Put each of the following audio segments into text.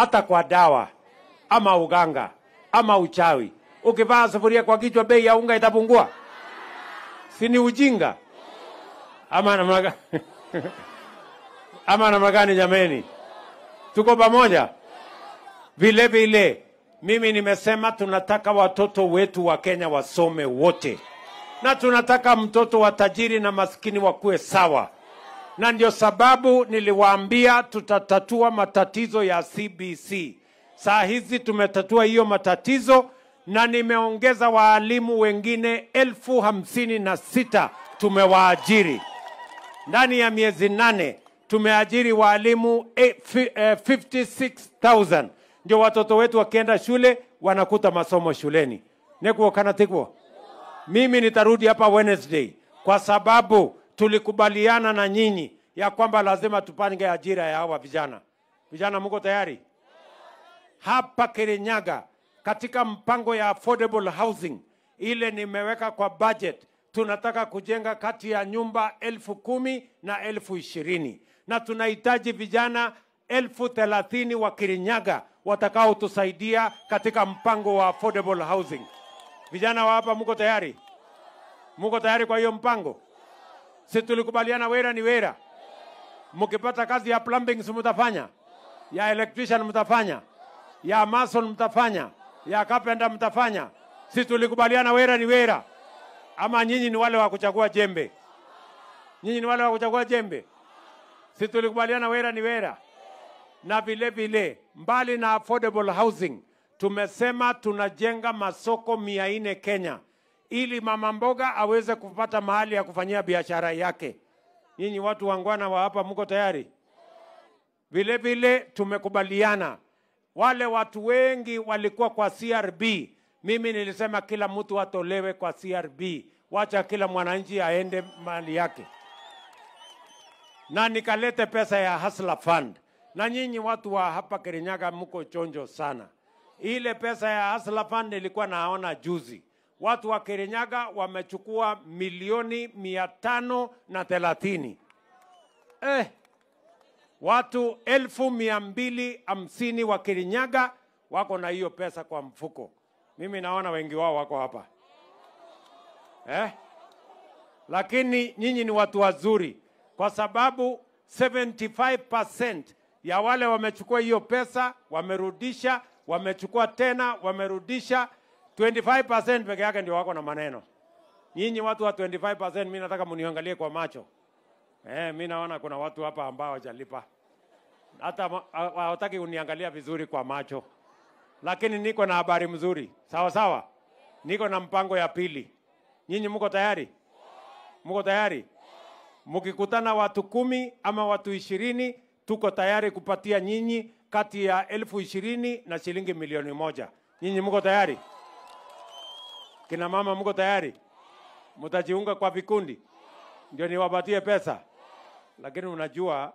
hata kwa dawa ama uganga ama uchawi. Ukivaa sufuria kwa kichwa, bei ya unga itapungua? Si ni ujinga ama namna gani? ama namna gani? Jameni, tuko pamoja. Vile vile mimi nimesema tunataka watoto wetu wa Kenya wasome wote, na tunataka mtoto wa tajiri na maskini wakuwe sawa na ndio sababu niliwaambia tutatatua matatizo ya CBC. Saa hizi tumetatua hiyo matatizo na nimeongeza waalimu wengine elfu hamsini na sita tumewaajiri ndani ya miezi nane tumeajiri waalimu 56,000 e, e, ndio watoto wetu wakienda shule wanakuta masomo shuleni. Nekuo kana Mimi nitarudi hapa Wednesday kwa sababu tulikubaliana na nyinyi ya kwamba lazima tupange ajira ya hawa vijana. Vijana, mko tayari? Hapa Kirinyaga katika mpango ya affordable housing ile nimeweka kwa budget, tunataka kujenga kati ya nyumba elfu kumi na elfu ishirini na tunahitaji vijana elfu thelathini wa Kirinyaga watakaotusaidia katika mpango wa affordable housing. Vijana wa hapa, mko tayari? Mko tayari kwa hiyo mpango? Si tulikubaliana wera ni wera, mkipata kazi ya plumbing si mtafanya, ya electrician mtafanya, ya mason mtafanya, ya carpenter mtafanya. Si tulikubaliana wera ni wera, ama nyinyi ni wale wa kuchagua jembe? Nyinyi ni wale wa kuchagua jembe? Si tulikubaliana wera ni wera? Na vile vile, mbali na affordable housing, tumesema tunajenga masoko mia nne Kenya ili mama mboga aweze kupata mahali ya kufanyia biashara yake. Nyinyi watu wangwana wa hapa, mko tayari? Vile vile tumekubaliana, wale watu wengi walikuwa kwa CRB. Mimi nilisema kila mtu atolewe kwa CRB, wacha kila mwananchi aende mali yake, na nikalete pesa ya Hustler Fund. Na nyinyi watu wa hapa Kirinyaga mko chonjo sana. Ile pesa ya Hustler Fund nilikuwa naona juzi watu wa Kirinyaga wamechukua milioni mia tano na thelathini eh, watu elfu mia mbili hamsini wa Kirinyaga wako na hiyo pesa kwa mfuko. Mimi naona wengi wao wako hapa eh? Lakini nyinyi ni watu wazuri, kwa sababu 75% ya wale wamechukua hiyo pesa wamerudisha, wamechukua tena, wamerudisha 25% peke yake ndio wako na maneno. Nyinyi watu wa 25%, mimi nataka mniangalie kwa macho. Eh, mimi naona kuna watu hapa ambao hawajalipa. Hata hawataki uniangalia vizuri kwa macho. Lakini niko na habari mzuri. Sawa sawa? Niko na mpango ya pili. Nyinyi mko tayari? Mko tayari? Mkikutana watu kumi ama watu ishirini, tuko tayari kupatia nyinyi kati ya elfu ishirini na shilingi milioni moja. Nyinyi mko tayari? Kina mama mko tayari? Mtajiunga kwa vikundi ndio niwapatie pesa? Lakini unajua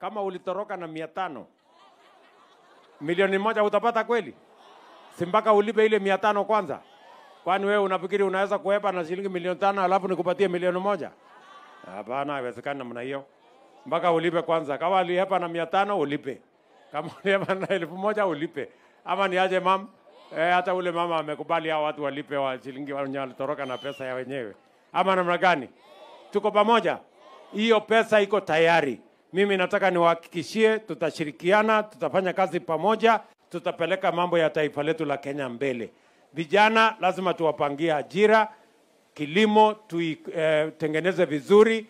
kama ulitoroka na mia tano milioni moja utapata kweli? Si mpaka ulipe ile mia tano kwanza? Kwani wewe unafikiri unaweza kuepa na shilingi milioni tano alafu nikupatie milioni moja? Hapana, haiwezekani namna hiyo, mpaka ulipe kwanza. Kama uliepa na mia tano ulipe, kama uliepa na elfu moja ulipe, ama niaje mama? eh, hata ule mama amekubali hao watu wa shilingi walitoroka na pesa ya wenyewe, ama namna gani? Tuko pamoja, hiyo pesa iko tayari. Mimi nataka niwahakikishie, tutashirikiana, tutafanya kazi pamoja, tutapeleka mambo ya taifa letu la Kenya mbele. Vijana lazima tuwapangie ajira, kilimo tuitengeneze eh, vizuri,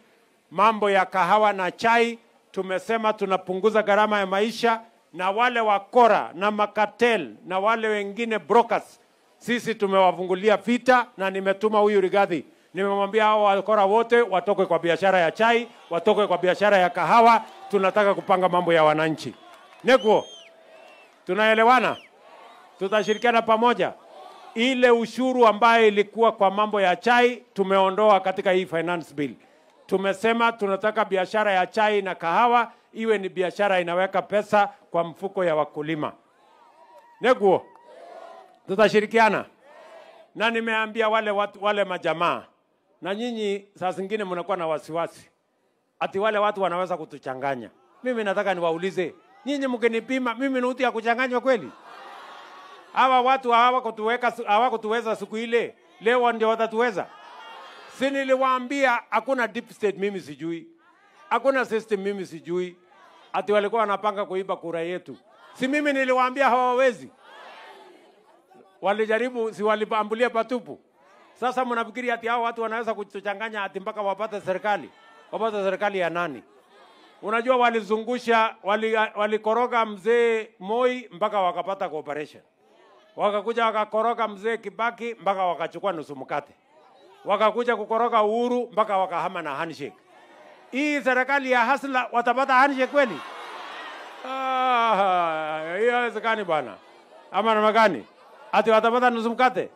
mambo ya kahawa na chai tumesema tunapunguza gharama ya maisha na wale wa Kora na Makatel na wale wengine brokers, sisi tumewafungulia vita, na nimetuma huyu Rigathi, nimemwambia hao wakora wote watoke kwa biashara ya chai, watoke kwa biashara ya kahawa. Tunataka kupanga mambo ya wananchi. Neguo, tunaelewana? Tutashirikiana pamoja. Ile ushuru ambayo ilikuwa kwa mambo ya chai tumeondoa katika hii finance bill. Tumesema tunataka biashara ya chai na kahawa iwe ni biashara inaweka pesa kwa mfuko ya wakulima. Neguo, tutashirikiana na nimeambia wale watu, wale majamaa na nyinyi, saa zingine mnakuwa na wasiwasi ati wale watu wanaweza kutuchanganya. Mimi nataka niwaulize nyinyi, mkinipima mimi ni ya kuchanganywa kweli? Hawa watu hawakutuweka hawakutuweza siku ile, leo ndio watatuweza? Si niliwaambia hakuna deep state, mimi sijui Hakuna system mimi sijui. Ati walikuwa wanapanga kuiba kura yetu. Si mimi niliwaambia hawawezi. Walijaribu, si waliambulia patupu. Sasa mnafikiri ati hao watu wanaweza kutuchanganya ati mpaka wapate serikali? Wapate serikali ya nani? Unajua walizungusha, walikoroga wali mzee Moi mpaka wakapata cooperation. Wakakuja wakakoroga mzee Kibaki mpaka wakachukua nusu mkate. Wakakuja kukoroga Uhuru mpaka wakahama na handshake hii serikali ya hasla watapata handshake kweli? Hiyo ah, haiwezekani bwana, ama namna gani? Ati watapata nusu mkate?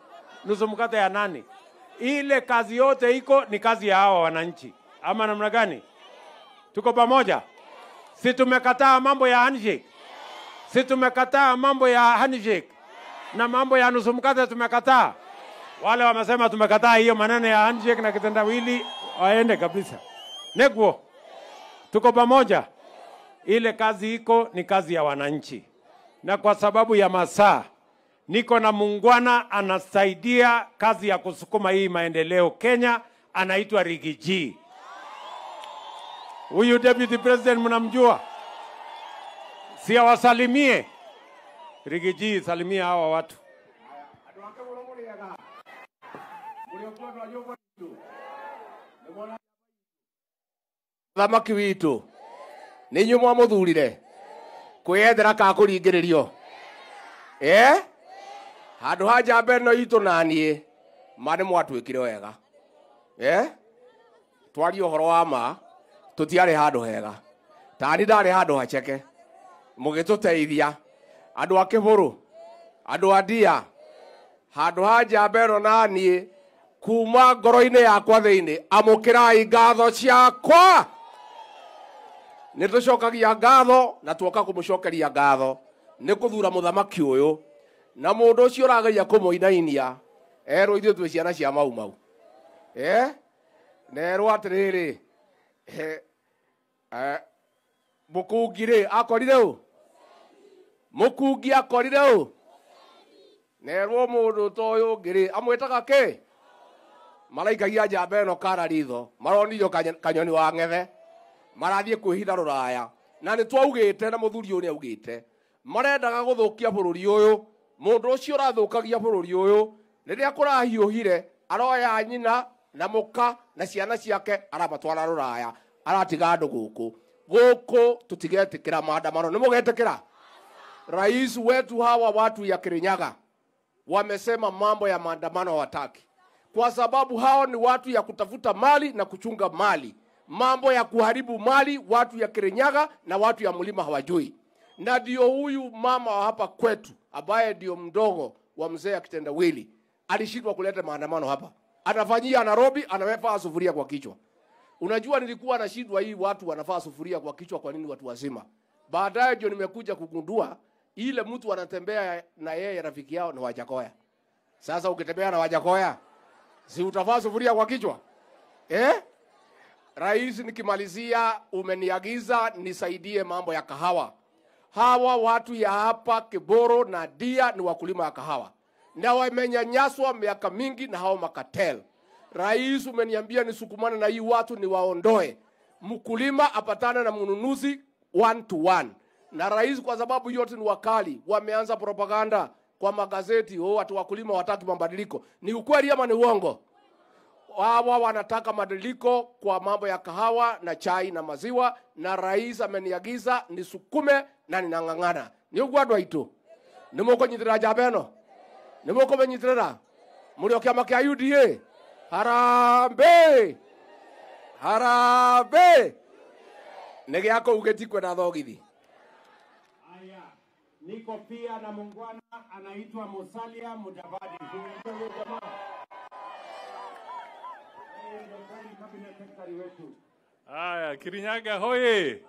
Nusu mkate ya nani? Ile kazi yote iko ni kazi ya hawa wananchi, ama namna gani? Tuko pamoja? Si tumekataa mambo ya handshake? Si tumekataa mambo ya handshake na mambo ya nusu mkate tumekataa. Wale wamesema tumekataa hiyo maneno ya handshake na kitendawili, waende kabisa. Negwo, tuko pamoja. Ile kazi iko ni kazi ya wananchi, na kwa sababu ya masaa niko na mungwana anasaidia kazi ya kusukuma hii maendeleo Kenya, anaitwa Rigiji. Huyu deputy president mnamjua, si awasalimie Rigiji, salimia hawa watu thamaki witå nä inyuä mwamå thurire kwä yethera ka kå ringä rä rio handå ha njamba no itå naniä ma nä mwatuä kire wega twarie å horo wa ma tå tiarä handå hega tani ndarä handå haceke må gä tå teithia andå a kä hå rå andå a ndia handå ha njamba ä no naniä kuma ngoro-inä yakwa thä inä amå kä rai ngatho ciakwa nä tå cokagia ngatho na tuoka kå må cokeria ngatho nä kå thura må thamaki å yå na må ndå å cio å rageria kå inainia erwo ithuä twä ciana cia mau mau nerwo atä rä rä e, må kungi rä akorire å må kungi akorire å nerwo må ndå ta å yå ngä rä amwä taga kä maraikagia njamba ä no kararitho maronirio kanyoni wa ng'ethe marathiä kwä hitha rå raya na nä twaugä te na må thuri å nä augä te marendaga gå thå kia bå rå ri å yå må ndå å cio å rathå kagia bå rå ri å yå rä rä a kå rahiå hire aroya nyina na må ka na ciana ciake aramatwara rå raya aratiga andå gå kå gå kå tå tigetä kä ra maandamano nä må getä kä ra rais wetu hawa watu ya kirinyaga wamesema mambo ya maandamano wataki kwa sababu hao ni watu ya kutafuta mali na kuchunga mali mambo ya kuharibu mali watu ya Kirinyaga na watu ya mlima hawajui, na ndio huyu mama wa hapa kwetu ambaye ndio mdogo wa mzee akitendawili alishindwa kuleta maandamano hapa, anafanyia Nairobi, anawefaa sufuria kwa kichwa. Unajua, nilikuwa nashindwa hii watu wanafaa sufuria kwa kichwa, kwa nini watu wazima? Baadaye ndio nimekuja kugundua ile mtu anatembea na yeye rafiki yao ni Wajakoya. Sasa ukitembea na Wajakoya, si utavaa sufuria kwa kichwa eh? Rais, nikimalizia, umeniagiza nisaidie mambo ya kahawa. Hawa watu ya hapa Kiboro na Dia ni wakulima wa kahawa na wamenyanyaswa miaka mingi na hao makatel. Rais, umeniambia nisukumane na hii watu niwaondoe, mkulima apatane na mnunuzi one to one. Na rais, kwa sababu yote ni wakali, wameanza propaganda kwa magazeti, oh, watu wakulima wataki mabadiliko. Ni ukweli ama ni uongo? hawa wanataka madiliko kwa mambo ya kahawa na chai na maziwa, na rais ameniagiza nisukume na ninang'ang'ana ni niugwadwa itu nimukũnyitĩrĩra njamba ĩno nĩmũkũmĩnyitĩrĩra mũrĩ o kĩama kĩa uda harambe harambĩ nĩ gĩa kũu gĩtikwenda thogithi niko pia na mungwana anaitwa Musalia Mudavadi. kile wetu. Kirinyaga hoye,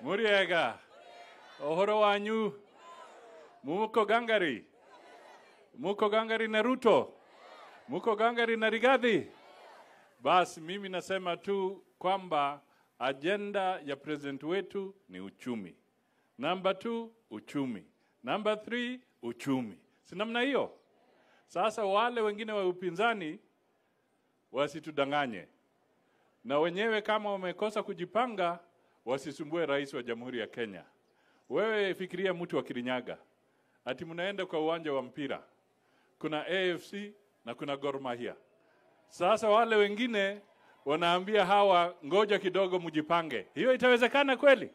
muriega, ohoro wanyu, muko gangari, muko gangari na Ruto, muko gangari na Rigathi. Basi mimi nasema tu kwamba ajenda ya president wetu ni uchumi. Namba 2 uchumi. Namba 3 uchumi. Si namna hiyo? Sasa wale wengine wa upinzani wasitudanganye na wenyewe kama wamekosa kujipanga, wasisumbue rais wa Jamhuri ya Kenya. Wewe fikiria mtu wa Kirinyaga, ati mnaenda kwa uwanja wa mpira, kuna AFC na kuna Gor Mahia. Sasa wale wengine wanaambia hawa, ngoja kidogo, mjipange. Hiyo itawezekana kweli?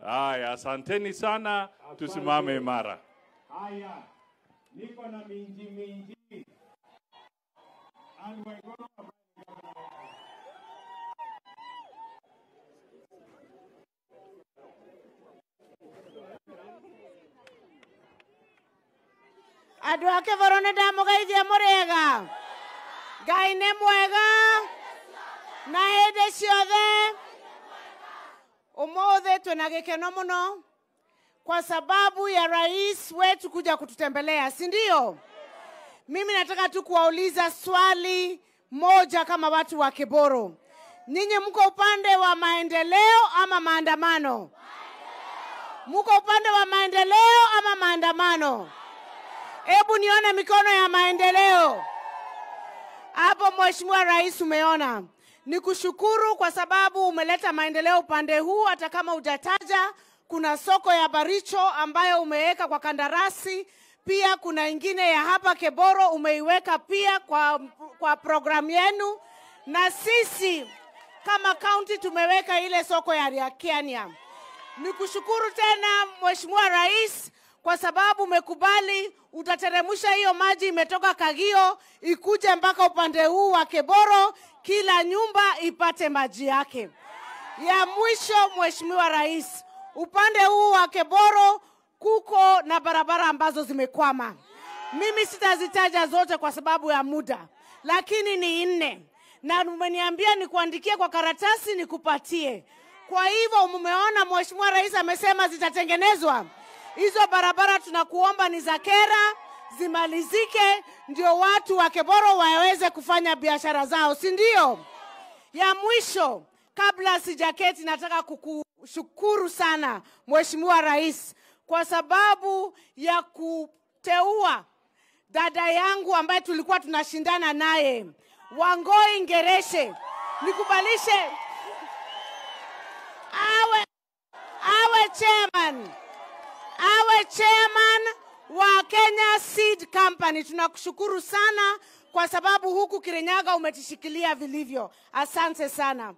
Haya, asanteni sana, tusimame imara. Haya, niko na minji minji and we're going to... andå ake borå nä ndamå må ngai nä mwega na hä ndä ciothe umothe na gikeno muno kwa sababu ya rais wetu kuja kututembelea si ndio mimi nataka tu kuwauliza swali moja kama watu wa kiboro ninyi mko upande wa maendeleo ama maandamano mko upande wa maendeleo ama maandamano Hebu nione mikono ya maendeleo hapo. Mheshimiwa Rais, umeona ni kushukuru kwa sababu umeleta maendeleo upande huu, hata kama hujataja. Kuna soko ya Baricho ambayo umeweka kwa kandarasi, pia kuna ingine ya hapa Keboro umeiweka pia kwa, kwa programu yenu, na sisi kama kaunti tumeweka ile soko ya Riakiania. Ni kushukuru tena Mheshimiwa Rais kwa sababu umekubali utateremsha hiyo maji imetoka Kagio ikuje mpaka upande huu wa Keboro, kila nyumba ipate maji yake. Ya mwisho, Mheshimiwa Rais, upande huu wa Keboro kuko na barabara ambazo zimekwama. Mimi sitazitaja zote kwa sababu ya muda, lakini ni nne, na umeniambia nikuandikie kwa karatasi nikupatie. Kwa hivyo mumeona Mheshimiwa Rais amesema zitatengenezwa Hizo barabara tunakuomba ni za kera, zimalizike, ndio watu wa Keboro waweze kufanya biashara zao, si ndio? Ya mwisho kabla sijaketi, nataka kukushukuru sana Mheshimiwa Rais kwa sababu ya kuteua dada yangu ambaye tulikuwa tunashindana naye Wangoi Ngereshe, nikubalishe awe awe chairman uwe chairman wa Kenya Seed Company. Tunakushukuru sana kwa sababu huku Kirinyaga umetishikilia vilivyo. Asante sana.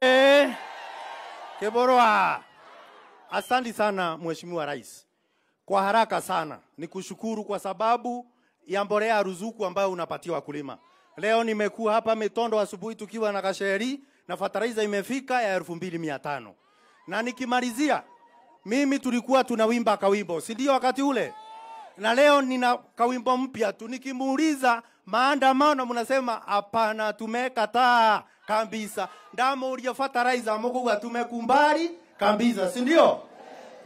Eh, Kiborwa, asante sana Mheshimiwa Rais. Kwa haraka sana nikushukuru kwa sababu ya mbolea ya ruzuku ambayo unapatia wakulima. Leo nimekuwa hapa Mitondo asubuhi tukiwa na kasheri na fataraiza imefika ya elfu mbili mia tano na nikimalizia, mimi tulikuwa tunawimba kawimbo, si ndio? Wakati ule na leo nina kawimbo mpya tu. Nikimuuliza maandamano, mnasema hapana, tumekataa kabisa. Ndamo ndamuuria fertilizer, mukuga tumekumbali kabisa, si ndio?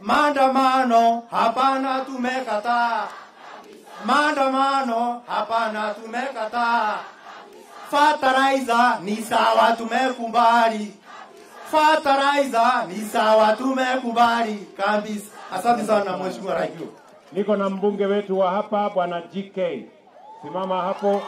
Maandamano hapana, tumekataa. Maandamano hapana, tumekataa. Fataraiza ni sawa, tumekubali. Fataraiza ni sawa, tumekubali kabisa. Asante sana Mheshimiwa Rais. Niko na mbunge wetu wa hapa Bwana GK, simama hapo.